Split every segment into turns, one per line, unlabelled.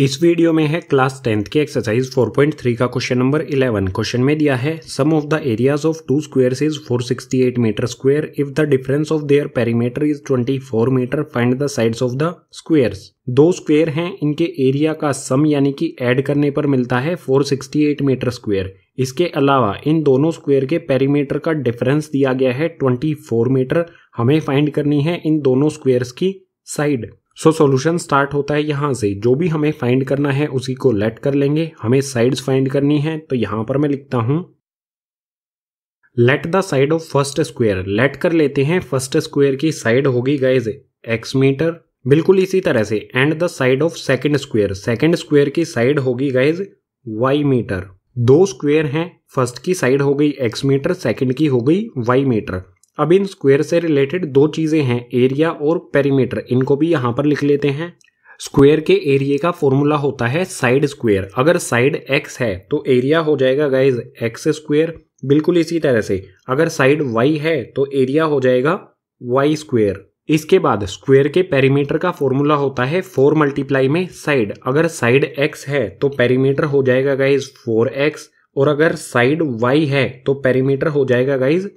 इस वीडियो में है क्लास टेंथ की एक्सरसाइज 4.3 का क्वेश्चन नंबर 11 क्वेश्चन में दिया है sum of the areas of two squares is 468 metre square if the difference of their perimeter is 24 metre find the sides of the squares दो square हैं इनके area का सम यानी कि ऐड करने पर मिलता है 468 मीटर स्क्वेयर इसके अलावा इन दोनों स्क्वेयर के पेरीमीटर का डिफरेंस दिया गया है ट्वेंटी मीटर हमें फाइंड करनी है इन दोनों स्क्वायर्स की साइड सो सॉल्यूशन स्टार्ट होता है यहाँ से जो भी हमें फाइंड करना है उसी को लेट कर लेंगे हमें साइड्स फाइंड करनी है तो यहाँ पर मैं लिखता हूँ let the side of first square let कर लेते हैं फर्स्ट स्क्वायर की साइड होगी गाइज एक्स मीटर बिल्कुल इसी तरह से and the side of second square second square की साइड होगी गाइज वाई मीटर दो स्क्वायर हैं फर्स्ट की साइड हो गई एक्स मीटर सेकेंड की हो गई वाई मीटर अब इन स्क्वेयर से रिलेटेड दो चीज़ें हैं एरिया और पेरीमीटर इनको भी यहाँ पर लिख लेते हैं स्क्वेयर के एरिए का फॉर्मूला होता है साइड स्क्वेयर अगर साइड एक्स है तो एरिया हो जाएगा गाइज एक्स स्क्वेयर बिल्कुल इसी तरह से अगर साइड वाई है तो एरिया हो जाएगा वाई स्क्वेयर इसके बाद स्क्वेयर के पेरीमीटर का फॉर्मूला होता है फोर मल्टीप्लाई में साइड अगर साइड एक्स है तो पेरीमीटर हो जाएगा गाइज फोर एक्स और अगर साइड वाई है तो पेरीमीटर हो जाएगा गाइज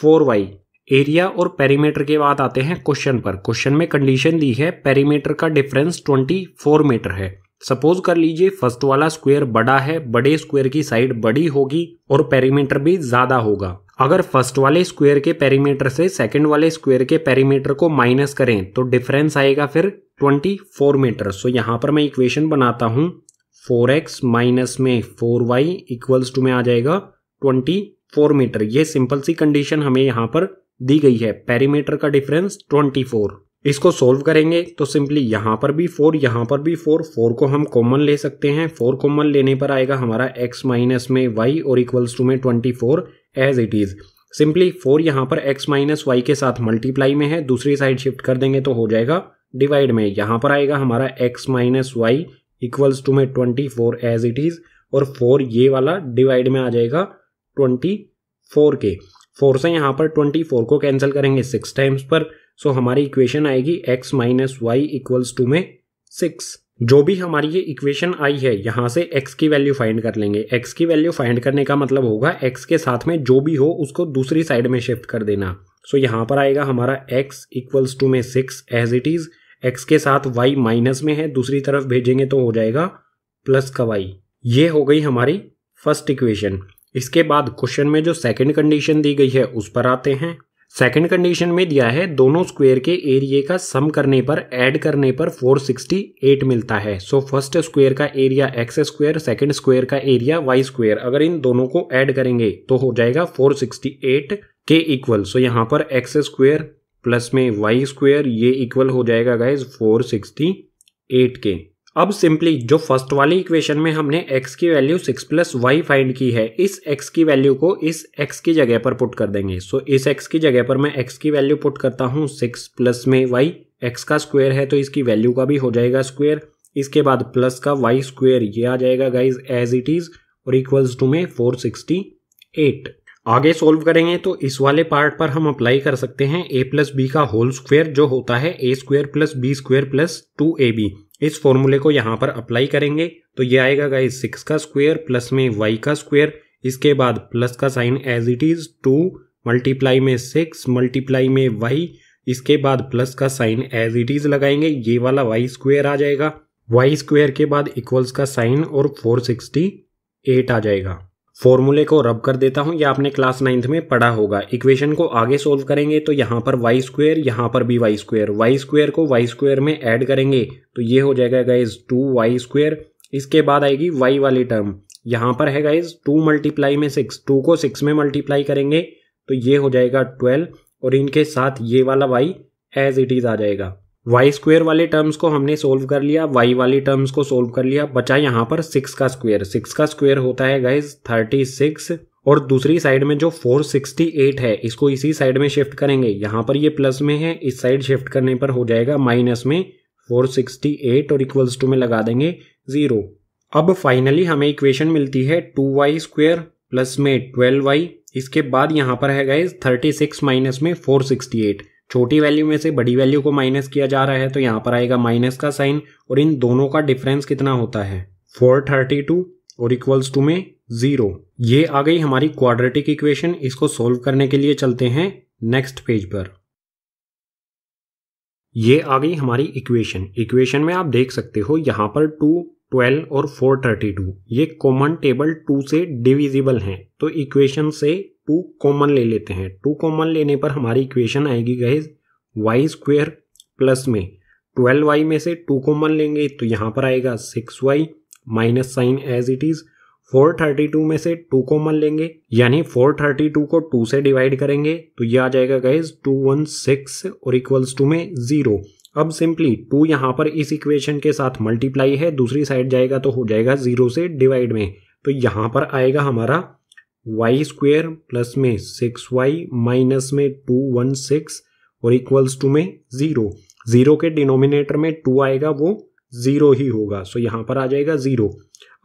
फोर वाई एरिया और पेरीमीटर के बाद आते हैं क्वेश्चन पर क्वेश्चन में कंडीशन दी है पेरीमीटर का डिफरेंस 24 मीटर है सपोज कर लीजिए फर्स्ट वाला स्क्वायर बड़ा है बड़े स्क्वायर की साइड बड़ी होगी और पेरीमीटर भी ज्यादा होगा अगर फर्स्ट वाले स्क्वायर के पेरीमीटर से सेकंड वाले स्क्वायर के पेरीमीटर को माइनस करें तो डिफरेंस आएगा फिर 24 मीटर सो यहाँ पर मैं इक्वेशन बनाता हूँ 4x माइनस में 4y इक्वल्स टू में आ जाएगा 24 मीटर ये सिंपल सी कंडीशन हमें यहाँ पर दी गई है पेरीमीटर का डिफरेंस 24 इसको सोल्व करेंगे तो सिंपली यहाँ पर भी फोर यहाँ पर भी फोर फोर को हम कॉमन ले सकते हैं फोर कॉमन लेने पर आएगा हमारा एक्स माइनस में वाई और इक्वल्स टू में twenty four as it is simply four यहाँ पर एक्स माइनस वाई के साथ मल्टीप्लाई में है दूसरी साइड शिफ्ट कर देंगे तो हो जाएगा डिवाइड में यहाँ पर आएगा हमारा x minus y equals to में twenty four as it is और फोर ये वाला डिवाइड में आ जाएगा ट्वेंटी फोर के फोर से यहाँ पर ट्वेंटी फोर को कैंसिल करेंगे सिक्स टाइम्स पर सो हमारी इक्वेशन आएगी x minus y equals to में सिक्स जो भी हमारी ये इक्वेशन आई है यहाँ से x की वैल्यू फाइंड कर लेंगे x की वैल्यू फाइंड करने का मतलब होगा x के साथ में जो भी हो उसको दूसरी साइड में शिफ्ट कर देना सो so, यहाँ पर आएगा हमारा x इक्वल्स टू में six as it is x के साथ y माइनस में है दूसरी तरफ भेजेंगे तो हो जाएगा प्लस का y ये हो गई हमारी फर्स्ट इक्वेशन इसके बाद क्वेश्चन में जो सेकंड कंडीशन दी गई है उस पर आते हैं सेकंड कंडीशन में दिया है दोनों स्क्वेयर के एरिए का सम करने पर ऐड करने पर 468 मिलता है सो फर्स्ट स्क्वेयर का area x square second square का एरिया वाई स्क्वेयर अगर इन दोनों को ऐड करेंगे तो हो जाएगा 468 के इक्वल सो यहाँ पर एक्स स्क्वेयर प्लस में वाई स्क्वेयर ये इक्वल हो जाएगा गाइज 468 के अब सिंपली जो फर्स्ट वाली इक्वेशन में हमने x की value six plus y find की है इस x की वैल्यू को इस x की जगह पर पुट कर देंगे सो so, इस x की जगह पर मैं x की वैल्यू पुट करता हूँ सिक्स प्लस में y x का स्क्वायर है तो इसकी वैल्यू का भी हो जाएगा स्क्वायर इसके बाद प्लस का वाई स्क्वेयर ये आ जाएगा गाइज एज इट इज और इक्वल्स टू में फोर सिक्सटी एट आगे सोल्व करेंगे तो इस वाले पार्ट पर हम अप्लाई कर सकते हैं ए प्लस बी का होल स्क्वायर जो होता है A square plus B square plus two A B इस फॉर्मूले को यहाँ पर अप्लाई करेंगे तो ये आएगा गाइज सिक्स का स्क्वेयर प्लस में वाई का स्क्वेयर इसके बाद प्लस का sign as it is two multiply में सिक्स मल्टीप्लाई में वाई इसके बाद प्लस का साइन एज इट इज लगाएंगे ये वाला वाई स्क्वेयर आ जाएगा वाई स्क्वेयर के बाद इक्वल्स का साइन और फोर सिक्सटी एट आ जाएगा फॉर्मूले को रब कर देता हूँ या आपने क्लास नाइन्थ में पढ़ा होगा इक्वेशन को आगे सोल्व करेंगे तो यहाँ पर वाई स्क्वेयर यहाँ पर भी वाई स्क्वेयर वाई स्क्वेयर को वाई स्क्वेयर में ऐड करेंगे तो ये हो जाएगा गाइज टू वाई स्क्वेयर इसके बाद आएगी वाई वाली टर्म यहाँ पर है गाइज टू मल्टीप्लाई में सिक्स टू को सिक्स में मल्टीप्लाई करेंगे तो ये हो जाएगा ट्वेल्व और इनके साथ ये वाला वाई एज इट इज़ आ जाएगा वाई स्क्वेयर वाले टर्म्स को हमने सोल्व कर लिया वाई वाली टर्म्स को सोल्व कर लिया बचा यहाँ पर सिक्स का स्क्वेयर सिक्स का स्क्वेयर होता है गाइज थर्टी सिक्स और दूसरी साइड में जो 468 है इसको इसी साइड में शिफ्ट करेंगे यहाँ पर ये प्लस में है इस साइड शिफ्ट करने पर हो जाएगा माइनस में 468 और इक्वल्स टू में लगा देंगे ज़ीरो अब फाइनली हमें इक्वेशन मिलती है टू वाई स्क्वेयर प्लस में ट्वेल्व वाई इसके बाद यहाँ पर है गाइज थर्टी सिक्स माइनस में फोर सिक्सटी एट छोटी वैल्यू में से बड़ी वैल्यू को माइनस किया जा रहा है तो यहाँ पर आएगा माइनस का साइन और इन दोनों का डिफरेंस कितना होता है फोर थर्टी टू और इक्वल्स टू में जीरो ये आ गई हमारी क्वाड्रेटिक इक्वेशन इसको सोल्व करने के लिए चलते हैं नेक्स्ट पेज पर ये आ गई हमारी इक्वेशन इक्वेशन में आप देख सकते हो यहाँ पर टू ट्वेल्व और फोर थर्टी टू ये कॉमन टेबल टू से डिविजिबल हैं तो इक्वेशन से टू कॉमन ले लेते हैं टू कॉमन लेने पर हमारी इक्वेशन आएगी गैज वाई स्क्वेयर प्लस में ट्वेल्व वाई में से टू कॉमन लेंगे तो यहाँ पर आएगा six y minus sign as it is four thirty two में से टू कॉमन लेंगे यानी फोर थर्टी टू को टू से डिवाइड करेंगे तो ये आ जाएगा गाइज सिक्स और इक्वल्स टू में ज़ीरो अब सिंपली टू यहाँ पर इस इक्वेशन के साथ मल्टीप्लाई है दूसरी साइड जाएगा तो हो जाएगा जीरो से डिवाइड में तो यहाँ पर आएगा हमारा वाई स्क्वेयर प्लस में सिक्स वाई माइनस में टू वन सिक्स और इक्वल्स टू में ज़ीरो ज़ीरो के डिनोमिनेटर में टू आएगा वो ज़ीरो ही होगा सो यहाँ पर आ जाएगा ज़ीरो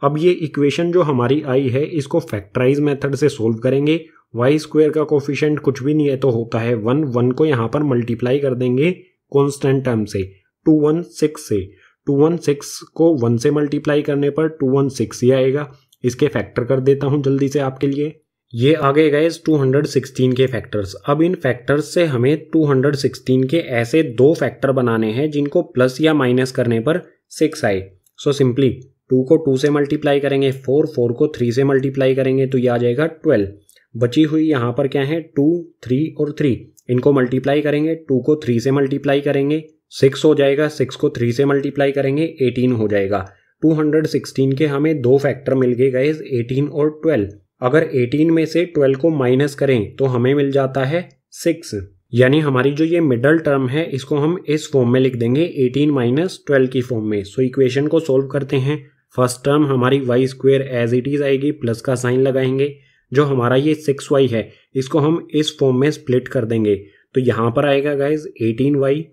अब ये इक्वेशन जो हमारी आई है इसको फैक्टराइज मेथड से सोल्व करेंगे वाई स्क्वेयर का कोफिशेंट कुछ भी नहीं है तो होता है वन वन को यहाँ पर मल्टीप्लाई कर देंगे कॉन्स्टेंट टर्म से टू वन सिक्स से टू वन सिक्स को वन से मल्टीप्लाई करने पर टू वन सिक्स ही आएगा इसके फैक्टर कर देता हूँ जल्दी से आपके लिए ये आ गए गए 216 के फैक्टर्स अब इन फैक्टर्स से हमें 216 के ऐसे दो फैक्टर बनाने हैं जिनको प्लस या माइनस करने पर सिक्स आए सो सिंपली टू को टू से मल्टीप्लाई करेंगे फोर फोर को थ्री से मल्टीप्लाई करेंगे तो ये आ जाएगा ट्वेल्व बची हुई यहाँ पर क्या है टू थ्री और थ्री इनको मल्टीप्लाई करेंगे टू को थ्री से मल्टीप्लाई करेंगे सिक्स हो जाएगा सिक्स को थ्री से मल्टीप्लाई करेंगे एटीन हो जाएगा टू हंड्रेड सिक्सटीन के हमें दो फैक्टर मिल गए गए एटीन और ट्वेल्व अगर एटीन में से ट्वेल्व को माइनस करें तो हमें मिल जाता है सिक्स यानी हमारी जो ये मिडल टर्म है इसको हम इस फॉर्म में लिख देंगे एटीन माइनस ट्वेल्व की फॉर्म में सो so, इक्वेशन को सोल्व करते हैं फर्स्ट टर्म हमारी y square as it is आएगी प्लस का साइन लगाएंगे जो हमारा ये सिक्स वाई है इसको हम इस फॉर्म में स्प्लिट कर देंगे तो यहाँ पर आएगा गाइज एटीन वाई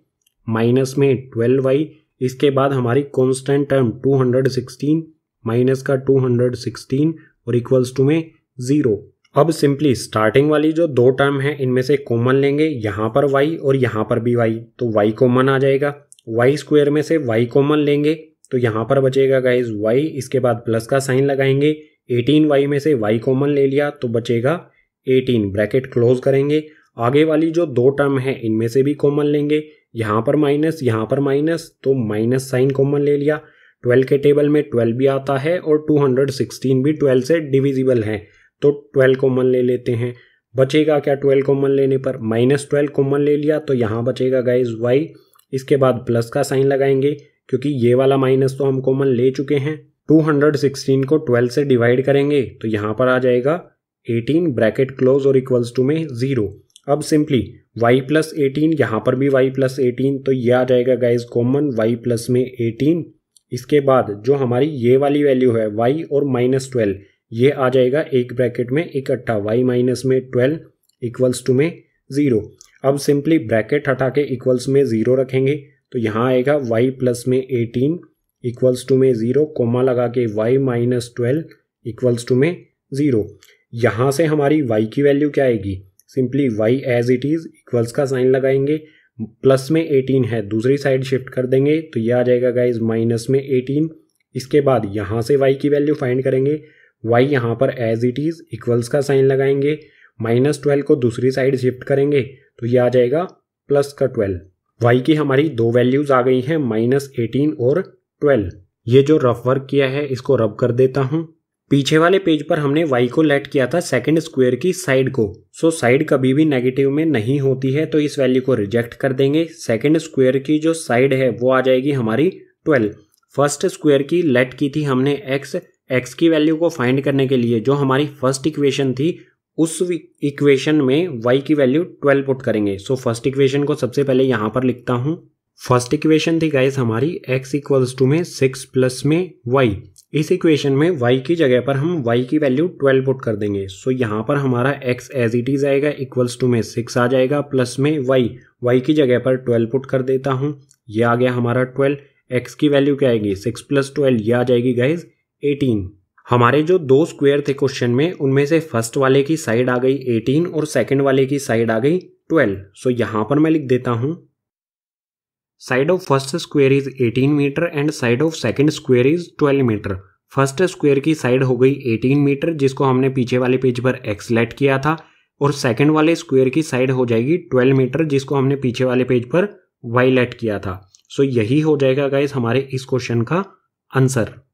माइनस में ट्वेल्व वाई इसके बाद हमारी constant term two hundred sixteen minus का टू हंड्रेड सिक्सटीन और इक्वल्स टू में ज़ीरो अब सिंपली स्टार्टिंग वाली जो दो टर्म है इनमें से कॉमन लेंगे यहाँ पर वाई और यहाँ पर भी वाई तो वाई कॉमन आ जाएगा वाई स्क्वेयर में से वाई कॉमन लेंगे तो यहाँ पर बचेगा गाइज वाई इसके बाद प्लस का साइन लगाएंगे एटीन वाई में से वाई कॉमन ले लिया तो बचेगा एटीन ब्रैकेट क्लोज करेंगे आगे वाली जो दो टर्म है इनमें से भी कॉमन लेंगे यहाँ पर माइनस यहाँ पर माइनस तो माइनस साइन कॉमन ले लिया ट्वेल्व के टेबल में ट्वेल्व भी आता है और टू हंड्रेड सिक्सटीन भी ट्वेल्व से डिविजिबल है तो ट्वेल्व कॉमन ले लेते हैं बचेगा क्या ट्वेल्व कॉमन लेने पर माइनस ट्वेल्व कॉमन ले लिया तो यहाँ बचेगा गाइज वाई इसके बाद प्लस का साइन लगाएंगे क्योंकि ये वाला माइनस तो हम कॉमन ले चुके हैं 216 को 12 से डिवाइड करेंगे तो यहाँ पर आ जाएगा 18 ब्रैकेट क्लोज और इक्वल्स टू में ज़ीरो अब सिंपली y प्लस एटीन यहाँ पर भी y प्लस एटीन तो ये आ जाएगा गाइज कॉमन y प्लस में एटीन इसके बाद जो हमारी ये वाली वैल्यू है y और माइनस ट्वेल्व ये आ जाएगा एक ब्रैकेट में इकट्ठा वाई माइनस में ट्वेल्व इक्वल्स टू में ज़ीरो अब सिंपली ब्रैकेट हटा के इक्वल्स में ज़ीरो रखेंगे तो यहाँ आएगा y प्लस में एटीन इक्वल्स टू में ज़ीरो कोमा लगा के y minus twelve equals to में ज़ीरो यहाँ से हमारी वाई की वैल्यू क्या आएगी simply y as it is equals का साइन लगाएंगे प्लस में एटीन है दूसरी साइड शिफ्ट कर देंगे तो ये आ जाएगा गाइज माइनस में एटीन इसके बाद यहाँ से वाई की वैल्यू फाइंड करेंगे वाई यहाँ पर एज इट इज़ इक्वल्स का साइन लगाएंगे माइनस ट्वेल्व को दूसरी साइड शिफ्ट करेंगे तो ये आ जाएगा प्लस का ट्वेल्व वाई की हमारी दो वैल्यूज़ आ गई हैं माइनस एटीन और ट्वेल्व ये जो रफ वर्क किया है इसको रब कर देता हूँ पीछे वाले पेज पर हमने वाई को लेट किया था सेकंड स्क्वायर की साइड को सो साइड कभी भी नेगेटिव में नहीं होती है तो इस वैल्यू को रिजेक्ट कर देंगे सेकंड स्क्वायर की जो साइड है वो आ जाएगी हमारी ट्वेल्व फर्स्ट स्क्वायर की लेट की थी हमने एक्स एक्स की वैल्यू को फाइंड करने के लिए जो हमारी फर्स्ट इक्वेशन थी उस इक्वेशन में वाई की वैल्यू ट्वेल्व पुट करेंगे सो फर्स्ट इक्वेशन को सबसे पहले यहाँ पर लिखता हूँ फर्स्ट इक्वेशन थी गाइस हमारी x इक्वल्स टू में सिक्स प्लस में y इस इक्वेशन में y की जगह पर हम y की वैल्यू ट्वेल्व पुट कर देंगे सो so, यहाँ पर हमारा x एज इट इज आएगा इक्वल्स टू में सिक्स आ जाएगा प्लस में y y की जगह पर ट्वेल्व पुट कर देता हूँ ये आ गया हमारा ट्वेल्व x की वैल्यू क्या आएगी सिक्स प्लस ट्वेल्व ये आ जाएगी गाइज एटीन हमारे जो दो स्क्वेयर थे क्वेश्चन में उनमें से फर्स्ट वाले की साइड आ गई एटीन और सेकेंड वाले की साइड आ गई ट्वेल्व सो so, यहाँ पर मैं लिख देता हूँ side of first square is 18 metre and side of second square is 12 metre first square की साइड हो गई 18 मीटर जिसको हमने पीछे वाले पेज पर एक्सलेट किया था और सेकंड वाले स्क्वेयर की साइड हो जाएगी 12 मीटर जिसको हमने पीछे वाले पेज पर वाईलेट किया था सो so, यही हो जाएगा गाइज हमारे इस क्वेश्चन का आंसर